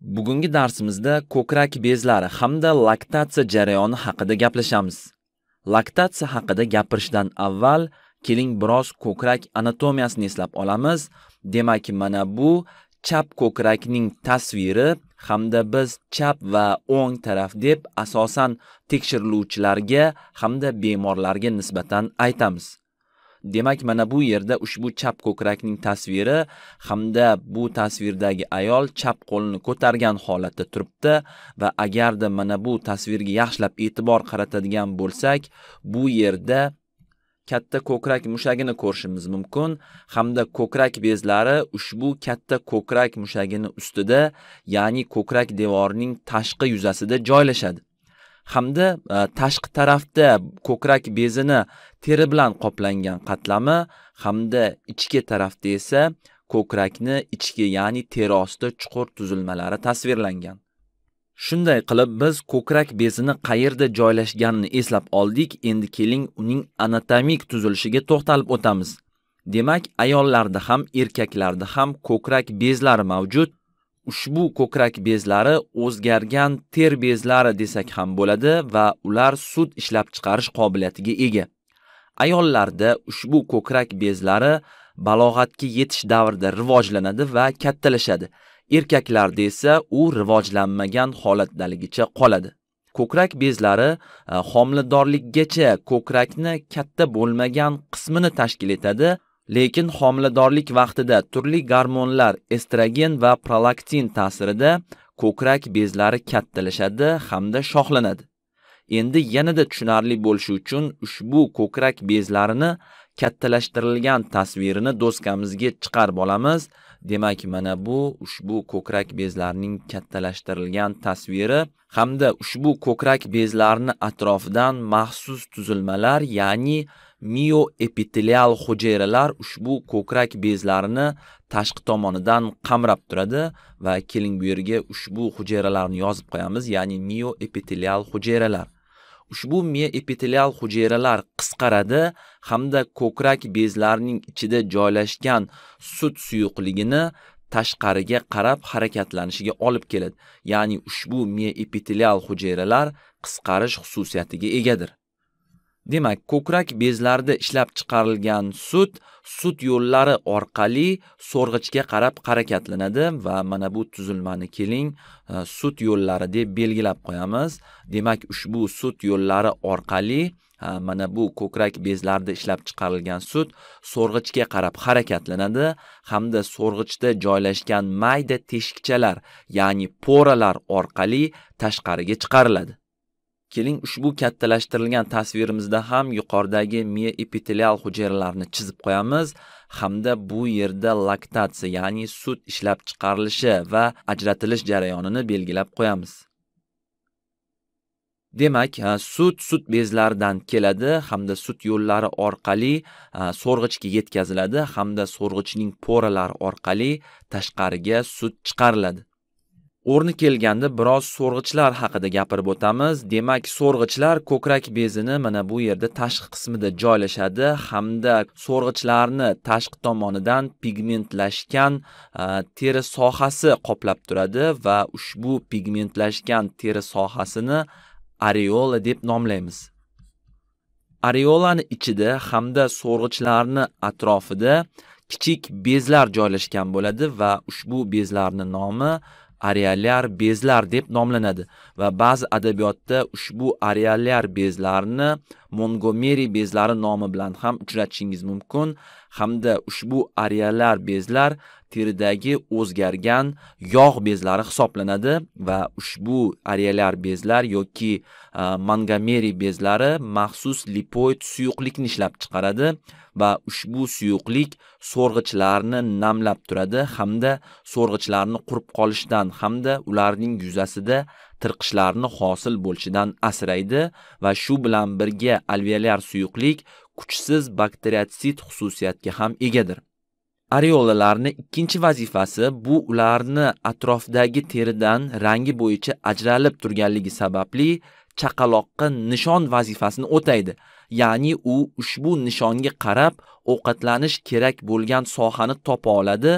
Bugungi darsimizda ko'krak bezlari hamda laktatsiya jarayoni haqida gaplashamiz. Laktatsiya haqida gapirishdan avval keling biroz ko'krak anatomiyasini eslab olamiz. Demak, mana bu chap ko'krakning tasviri hamda biz chap va o'ng taraf deb asosan tekshiriluvchilarga hamda bemorlarga nisbatan aytamiz. Demak, mana bu yerda ushbu chap ko'krakning tasviri hamda bu tasvirdagi ayol chap qo'lini ko'targan holatda turibdi va agarda mana bu tasvirga yaxshilab e'tibor qaratadigan bo'lsak, bu yerda katta ko'krak mushagini ko'rishimiz mumkin hamda ko'krak bezlari ushbu katta ko'krak mushagini ustida, ya'ni ko'krak devorining tashqi yuzasida joylashadi. hamda e, tashqi tarafda ko'krak bezini teri bilan qoplangan qatlami hamda ichki tarafda esa ko'krakni ichki ya'ni teri osti chuqur tuzilmalari tasvirlangan. Shunday qilib biz ko'krak bezini qayerda joylashganini eslab oldik. Endi keling uning anatomik tuzilishiga to'xtalib o'tamiz. Demak, ayollarda ham, erkaklarda ham ko'krak bezlari mavjud. ushbu ko'krak bezlari o'zgargan ter bezlari desak ham bo'ladi va ular sut ishlab chiqarish qobiliyatiga ega. Ayollarda ushbu ko'krak bezlari balog'atga yetish davrida rivojlanadi va kattalashadi. Erkaklarda esa u rivojlanmagan holatdaligicha qoladi. Ko'krak bezlari e, homiladorlikgacha ko'krakni katta bo'lmagan qismini tashkil etadi lekin homiladorlik vaqtida turli gormonlar estrogen va prolaktin ta'sirida ko'krak bezlari kattalashadi hamda shoxlanadi. Endi yanada tushunarli bo'lishi uchun ushbu ko'krak bezlarini kattalashtirilgan tasvirini do'skamizga chiqarib olamiz. Demak, mana bu ushbu ko'krak bezlarining kattalashtirilgan tasviri hamda ushbu ko'krak bezlarini atrofidan maxsus tuzilmalar, ya'ni mioepitelial hujayralar ushbu ko'krak bezlarini tashqi tomonidan qamrab turadi va keling bu yerga ushbu hujayralarni yozib qo'yamiz, ya'ni mioepitelial hujayralar. Ushbu mioepitelial hujayralar qisqaradi hamda ko'krak bezlarining ichida joylashgan sut suyuqligini tashqariga qarab harakatlanishiga olib keladi. Ya'ni ushbu mioepitelial hujayralar qisqarish xususiyatiga egadir. Demak, ko'krak bezlarida ishlab chiqarilgan sut sut yo'llari orqali so'rg'ichga qarab harakatlanadi va mana bu tuzilmani keling e, sut yo'llari deb belgilab qo'yamiz. Demak, ushbu sut yo'llari orqali e, mana bu ko'krak bezlarida ishlab chiqarilgan sut so'rg'ichga qarab harakatlanadi hamda so'rg'ichda joylashgan mayda teshikchalar, ya'ni poralar orqali tashqariga chiqariladi. Keling ushbu kattalashtirilgan tasvirimizda ham yuqoridagi miya epitelial hujayralarini chizib qo'yamiz hamda bu yerda laktatsiya, ya'ni sut ishlab chiqarilishi va ajratilish jarayonini belgilab qo'yamiz. Demak, sut sut bezlaridan keladi hamda sut yo'llari orqali so'rg'ichga yetkaziladi hamda so'rg'ichning poralari orqali tashqariga sut chiqariladi. o'rni kelganda biroz so'rg'ichlar haqida gapirib o'tamiz demak so'rg'ichlar ko'krak bezini mana bu yerda tashqi qismida joylashadi hamda so'rg'ichlarni tashqi tomonidan pigmentlashgan teri sohasi qoplab turadi va ushbu pigmentlashgan teri sohasini areola deb nomlaymiz areolani ichida hamda so'rg'ichlarni atrofida kichik bezlar joylashgan bo'ladi va ushbu bezlarni nomi areallar bezlar deb nomlanadi va ba'zi adabiyotda ushbu areallar bezlarini mongomeri bezlari nomi bilan ham uchratishingiz mumkin. hamda ushbu arealar bezlar teridagi o'zgargan yog' bezlari hisoblanadi va ushbu arealar bezlar yoki e, mangameri bezlari maxsus lipoid suyuqlikni ishlab chiqaradi va ushbu suyuqlik so'rg'ichlarni namlab turadi hamda so'rg'ichlarni qurib qolishdan hamda ularning yuzasida tirqishlarni hosil bo'lishidan asraydi va shu bilan birga alveolar suyuqlik kuchsiz bakteriatsid xususiyatga ham egadir. Areolalarni ikkinchi vazifasi bu ularni atrofdagi teridan rangi bo'yicha ajralib turganligi sababli chaqaloqqa nishon vazifasini o'taydi. Ya'ni u ushbu nishonga qarab ovqatlanish kerak bo'lgan sohani topa oladi,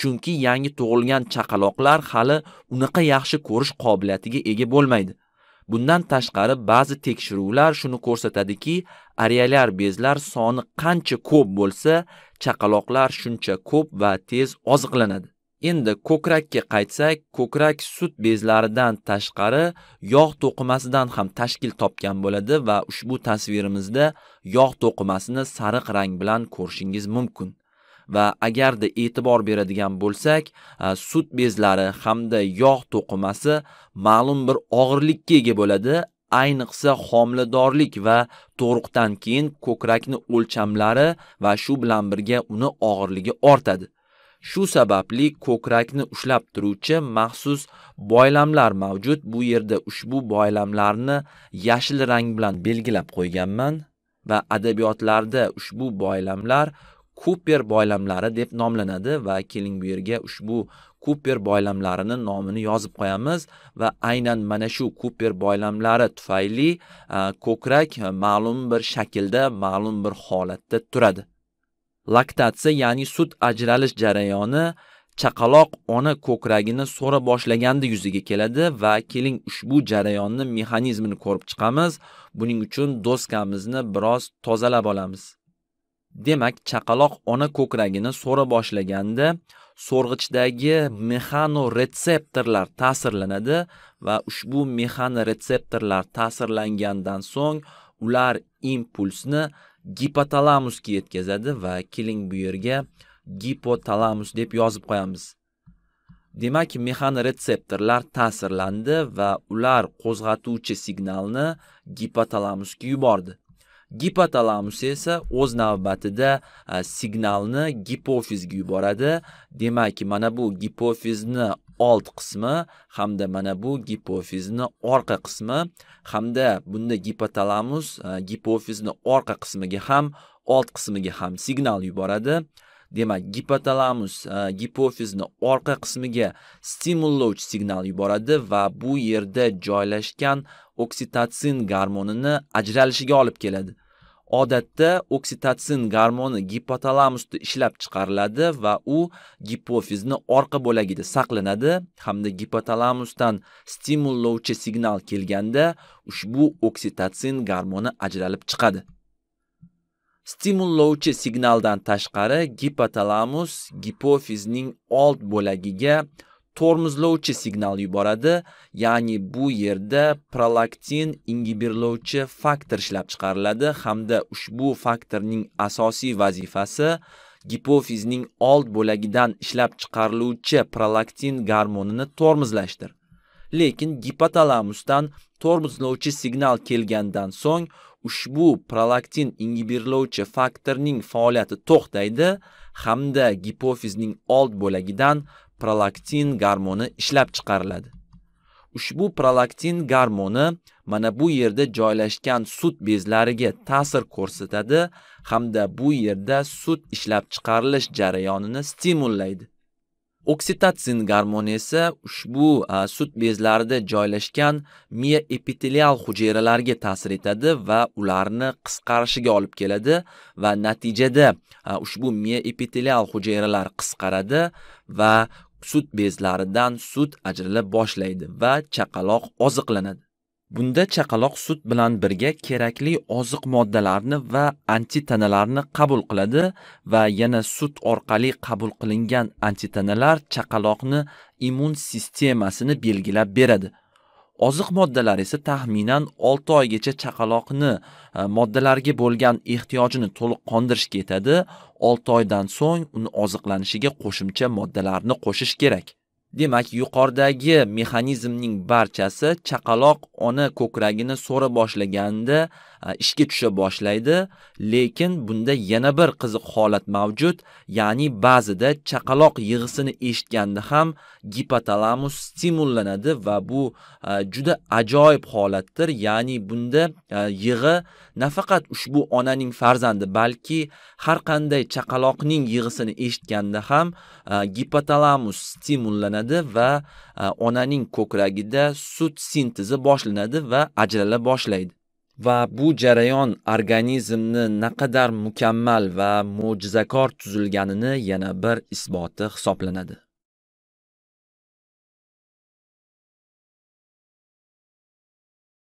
chunki yangi tug'ilgan chaqaloqlar hali unaqa yaxshi ko'rish qobiliyatiga ega bo'lmaydi. Bundan tashqari ba'zi tekshiruvlar shuni ko'rsatadiki, arealar bezlar soni qancha ko'p bo'lsa, chaqaloqlar shuncha ko'p va tez oziqlanadi. Endi ko'krakka qaytsak, ko'krak sut bezlaridan tashqari yog' to'qimasidan ham tashkil topgan bo'ladi va ushbu tasvirimizda yog' to'qimasini sariq rang bilan ko'rishingiz mumkin. va agarda e'tibor beradigan bo'lsak, sut bezlari hamda yog' to'qimasi ma'lum bir og'irlikka ega bo'ladi, ayniqsa homiladorlik va tug'ruqdan keyin ko'krakni o'lchamlari va shu bilan birga uni og'irligi ortadi. Shu sababli ko'krakni ushlab turuvchi maxsus boylamlar mavjud. Bu yerda ushbu boylamlarni yashil rang bilan belgilab qo'yganman va adabiyotlarda ushbu boylamlar kuper boylamlari deb nomlanadi va keling bu yerga ushbu kuper boylamlarini nomini yozib qo'yamiz va aynan mana shu kuper boylamlari tufayli ko'krak ma'lum bir shaklda, ma'lum bir holatda turadi. Laktatsiya, ya'ni sut ajralish jarayoni chaqaloq ona ko'kragini so'ra boshlaganda yuzaga keladi va keling ushbu jarayonni mexanizmini ko'rib chiqamiz. Buning uchun doskamizni biroz tozalab olamiz. Demak, chaqaloq ona ko'kragini so'ra boshlaganda so'rg'ichdagi mexanoretseptorlar ta'sirlanadi va ushbu mexanoretseptorlar ta'sirlangandan so'ng ular impulsni gipotalamusga yetkazadi va keling bu yerga gipotalamus deb yozib qo'yamiz. Demak, mexanoretseptorlar ta'sirlandi va ular qo'zg'atuvchi signalni gipotalamusga yubordi. Gipotalamus esa o'z navbatida e, signalni gipofizga yuboradi. Demak, mana bu gipofizni old qismi hamda mana bu gipofizni orqa qismi hamda bunda gipotalamus e, gipofizni orqa qismiga ham old qismiga ham signal yuboradi. Demak, gipotalamus e, gipofizni orqa qismiga stimullovchi signal yuboradi va bu yerda joylashgan oksitatsin garmonini ajralishiga olib keladi. Odatda oksitatsin garmoni gipotalamusda ishlab chiqariladi va u gipofizni orqa bo'lagida saqlanadi hamda gipotalamusdan stimullovchi signal kelganda ushbu oksitatsin garmoni ajralib chiqadi. Stimullovchi signaldan tashqari gipotalamus gipofizning old bo'lagiga tormozlovchi signal yuboradi, ya'ni bu yerda prolaktin ingibirlovchi faktor ishlab chiqariladi hamda ushbu faktorning asosiy vazifasi gipofizning old bo'lagidan ishlab chiqariluvchi prolaktin garmonini tormozlashdir. Lekin gipotalamusdan tormozlovchi signal kelgandan so'ng ushbu prolaktin ingibirlovchi faktorning faoliyati to'xtaydi hamda gipofizning old bo'lagidan prolaktin gormoni ishlab chiqariladi. Ushbu prolaktin gormoni mana bu yerda joylashgan sut bezlariga ta'sir ko'rsatadi hamda bu yerda sut ishlab chiqarilish jarayonini stimullaydi. Oksitotsin gormoni esa ushbu sut bezlarida joylashgan miya epitelial hujayralarga ta'sir etadi va ularni qisqarishiga olib keladi va natijada ushbu miya epitelial hujayralar qisqaradi va sut bezlaridan sut ajrila boshlaydi va chaqaloq oziqlanadi. Bunda chaqaloq sut bilan birga kerakli oziq moddalarini va antitanalarni qabul qiladi va yana sut orqali qabul qilingan antitanalar chaqaloqni immun sistemasini belgilab beradi. Oziq moddalar esa taxminan 6 oygacha chaqaloqni e, moddalarga bo'lgan ehtiyojini to'liq qondirishga yetadi. 6 oydan so'ng uni oziqlanishiga qo'shimcha moddalarni qo'shish kerak. Demak, yuqoridagi mexanizmning barchasi chaqaloq ona ko'kragini so'ra boshlaganda ishga tusha boshlaydi, lekin bunda yana bir qiziq holat mavjud, ya'ni ba'zida chaqaloq yig'isini eshitganda ham gipotalamus stimullanadi va bu juda ajoyib holatdir, ya'ni bunda yig'i nafaqat ushbu onaning farzandi, balki har qanday chaqaloqning yig'isini eshitganda ham gipotalamus stimullanadi boshlanadi va e, onaning ko'kragida sut sintezi boshlanadi va ajrala boshlaydi. Va bu jarayon organizmni naqadar mukammal va mo'jizakor tuzilganini yana bir isboti hisoblanadi.